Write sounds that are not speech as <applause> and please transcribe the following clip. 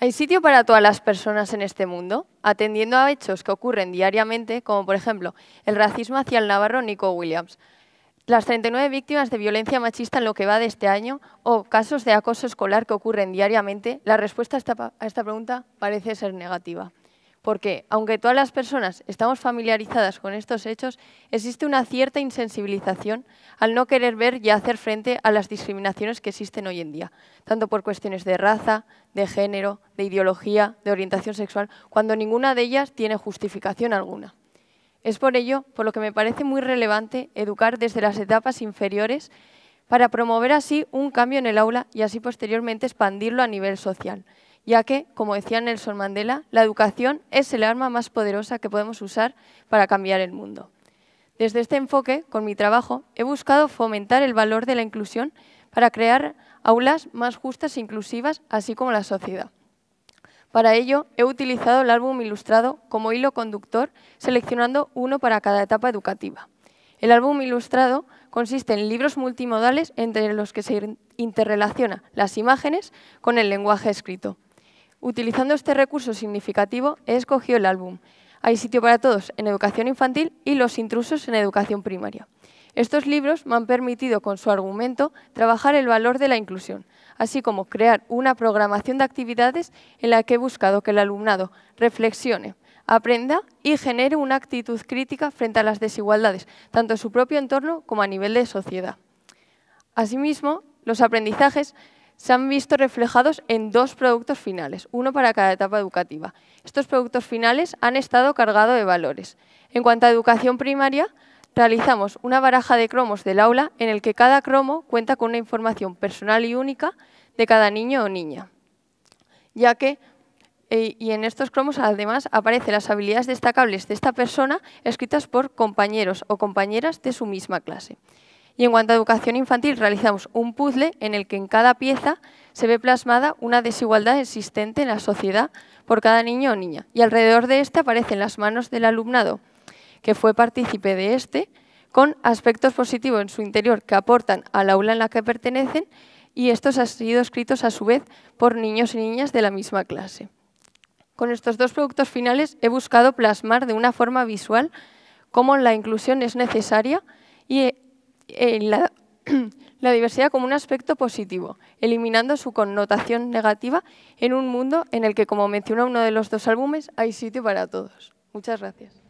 Hay sitio para todas las personas en este mundo, atendiendo a hechos que ocurren diariamente, como por ejemplo el racismo hacia el navarro Nico Williams, las 39 víctimas de violencia machista en lo que va de este año o casos de acoso escolar que ocurren diariamente, la respuesta a esta, a esta pregunta parece ser negativa. Porque, aunque todas las personas estamos familiarizadas con estos hechos, existe una cierta insensibilización al no querer ver y hacer frente a las discriminaciones que existen hoy en día, tanto por cuestiones de raza, de género, de ideología, de orientación sexual, cuando ninguna de ellas tiene justificación alguna. Es por ello, por lo que me parece muy relevante educar desde las etapas inferiores para promover así un cambio en el aula y así posteriormente expandirlo a nivel social ya que, como decía Nelson Mandela, la educación es el arma más poderosa que podemos usar para cambiar el mundo. Desde este enfoque, con mi trabajo, he buscado fomentar el valor de la inclusión para crear aulas más justas e inclusivas, así como la sociedad. Para ello, he utilizado el álbum ilustrado como hilo conductor, seleccionando uno para cada etapa educativa. El álbum ilustrado consiste en libros multimodales entre los que se interrelacionan las imágenes con el lenguaje escrito. Utilizando este recurso significativo, he escogido el álbum Hay sitio para todos en educación infantil y Los intrusos en educación primaria. Estos libros me han permitido, con su argumento, trabajar el valor de la inclusión, así como crear una programación de actividades en la que he buscado que el alumnado reflexione, aprenda y genere una actitud crítica frente a las desigualdades, tanto en su propio entorno como a nivel de sociedad. Asimismo, los aprendizajes se han visto reflejados en dos productos finales, uno para cada etapa educativa. Estos productos finales han estado cargados de valores. En cuanto a educación primaria, realizamos una baraja de cromos del aula en el que cada cromo cuenta con una información personal y única de cada niño o niña, ya que eh, y en estos cromos además aparecen las habilidades destacables de esta persona escritas por compañeros o compañeras de su misma clase. Y en cuanto a educación infantil, realizamos un puzzle en el que en cada pieza se ve plasmada una desigualdad existente en la sociedad por cada niño o niña. Y alrededor de este aparecen las manos del alumnado que fue partícipe de este, con aspectos positivos en su interior que aportan al aula en la que pertenecen y estos han sido escritos a su vez por niños y niñas de la misma clase. Con estos dos productos finales he buscado plasmar de una forma visual cómo la inclusión es necesaria y la, <clears throat> la diversidad como un aspecto positivo, eliminando su connotación negativa en un mundo en el que, como menciona uno de los dos álbumes, hay sitio para todos. Muchas gracias.